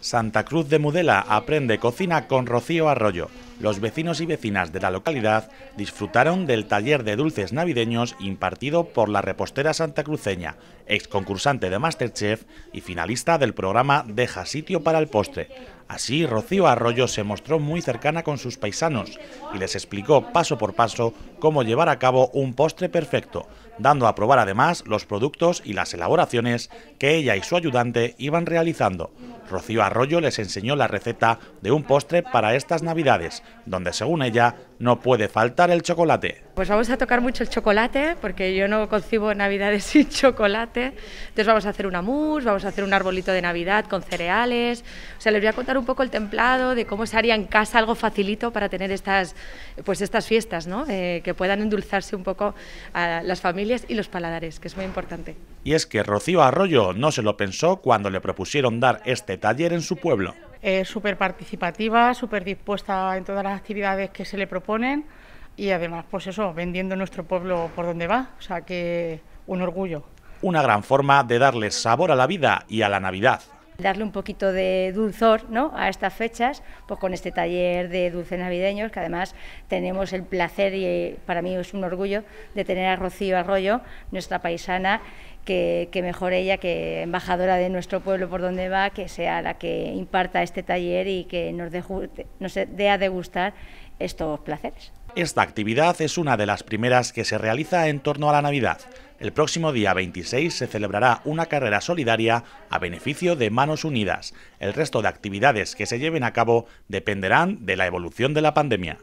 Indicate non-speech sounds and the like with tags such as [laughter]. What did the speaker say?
Santa Cruz de Mudela aprende cocina con Rocío Arroyo los vecinos y vecinas de la localidad disfrutaron del taller de dulces navideños impartido por la repostera santacruceña, ex concursante de Masterchef y finalista del programa Deja sitio para el postre. Así, Rocío Arroyo se mostró muy cercana con sus paisanos y les explicó paso por paso cómo llevar a cabo un postre perfecto, dando a probar además los productos y las elaboraciones que ella y su ayudante iban realizando. Rocío Arroyo les enseñó la receta de un postre para estas navidades, donde según ella no puede faltar el chocolate. Pues vamos a tocar mucho el chocolate, porque yo no concibo Navidades [laughs] sin chocolate. Entonces vamos a hacer una mousse, vamos a hacer un arbolito de Navidad con cereales. O sea, les voy a contar un poco el templado, de cómo se haría en casa algo facilito para tener estas, pues estas fiestas, ¿no? Eh, que puedan endulzarse un poco a las familias y los paladares, que es muy importante. Y es que Rocío Arroyo no se lo pensó cuando le propusieron dar este taller en su pueblo. ...es eh, súper participativa, súper dispuesta en todas las actividades que se le proponen y además, pues eso, vendiendo nuestro pueblo por donde va, o sea que un orgullo. Una gran forma de darle sabor a la vida y a la Navidad darle un poquito de dulzor ¿no? a estas fechas, pues con este taller de dulces navideños, que además tenemos el placer y eh, para mí es un orgullo de tener a Rocío Arroyo, nuestra paisana, que, mejor ella, que embajadora de nuestro pueblo por donde va, que sea la que imparta este taller y que nos, nos dé a degustar estos placeres. Esta actividad es una de las primeras que se realiza en torno a la Navidad. El próximo día 26 se celebrará una carrera solidaria a beneficio de Manos Unidas. El resto de actividades que se lleven a cabo dependerán de la evolución de la pandemia.